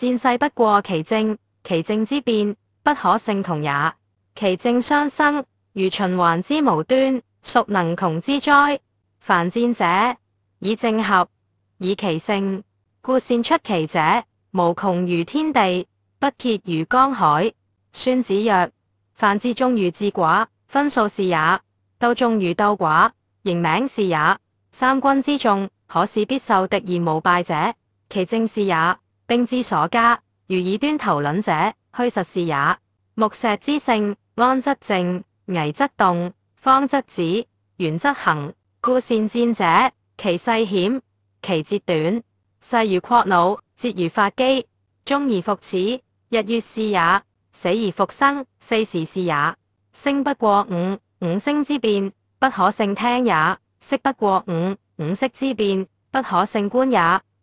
战势不过其政，其政之变，不可胜同也。其政相生，如循环之无端，孰能穷之哉？凡战者，以正合，以其勝，故善出奇者，无穷如天地，不竭如江海。孙子曰：凡之众与治寡，分数是也；斗众与斗寡，形名是也。三军之众，可使必受敌而无败者，其政是也。兵之所加，如以端头论者，虚实是也。木石之性，安则静，危则动，方则止，圆则行。故善战者，其势险，其节短。势如扩脑，节如发机，终而复始，日月是也。死而复生，四时是也。声不过五，五声之变，不可胜听也；色不过五，五色之变，不可胜观也；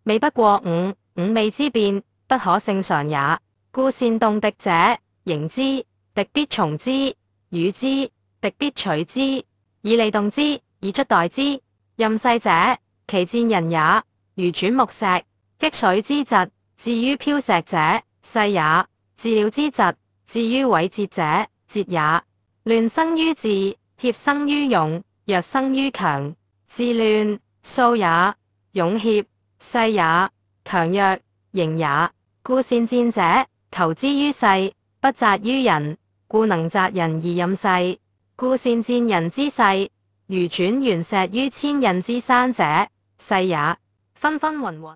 味不过五。五味之变，不可胜常也。故善动敌者，形之；敌必从之，与之；敌必取之，以利动之，以出待之。任势者，其战人也，如转木石。击水之疾，至于漂石者，势也；治了之疾，至于毁节者，节也。乱生于治，怯生于勇，弱生于强。治乱，数也；勇怯，势也。强弱，形也。故善战者，投之于世，不责于人，故能杂人而任势。故善战人之势，如转圆石于千仞之山者，势也。纷纷纭纭。